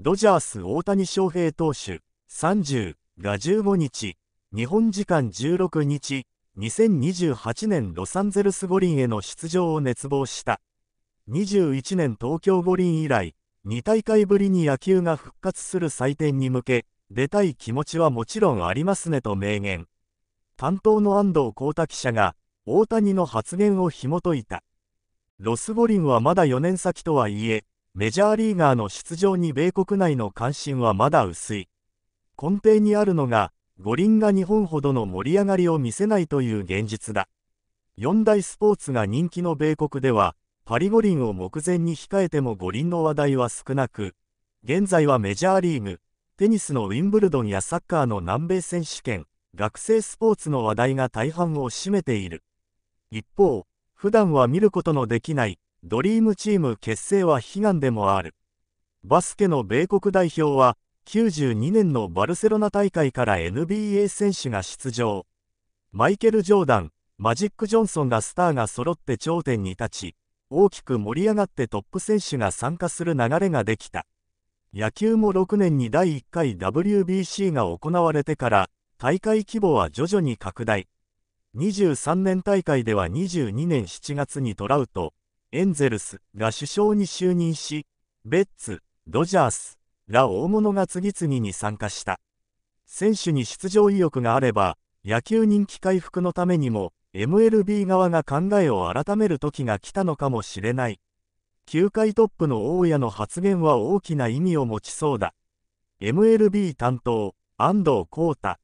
ドジャース大谷翔平投手30が15日、日本時間16日、2028年ロサンゼルス五輪への出場を熱望した。21年東京五輪以来、2大会ぶりに野球が復活する祭典に向け、出たい気持ちはもちろんありますねと明言。担当の安藤光太記者が、大谷の発言を紐解いた。ロス五輪はまだ4年先とはいえ、メジャーリーガーの出場に米国内の関心はまだ薄い。根底にあるのが、五輪が日本ほどの盛り上がりを見せないという現実だ。四大スポーツが人気の米国では、パリ五輪を目前に控えても五輪の話題は少なく、現在はメジャーリーグ、テニスのウィンブルドンやサッカーの南米選手権、学生スポーツの話題が大半を占めている。一方、普段は見ることのできないドリームチーム結成は悲願でもある。バスケの米国代表は、92年のバルセロナ大会から NBA 選手が出場。マイケル・ジョーダン、マジック・ジョンソンらスターが揃って頂点に立ち、大きく盛り上がってトップ選手が参加する流れができた。野球も6年に第1回 WBC が行われてから、大会規模は徐々に拡大。23年大会では22年7月にトラウト、エンゼルスが首相に就任し、ベッツ、ドジャースら大物が次々に参加した。選手に出場意欲があれば、野球人気回復のためにも、MLB 側が考えを改める時が来たのかもしれない。球界トップの大家の発言は大きな意味を持ちそうだ。MLB 担当、安藤幸太。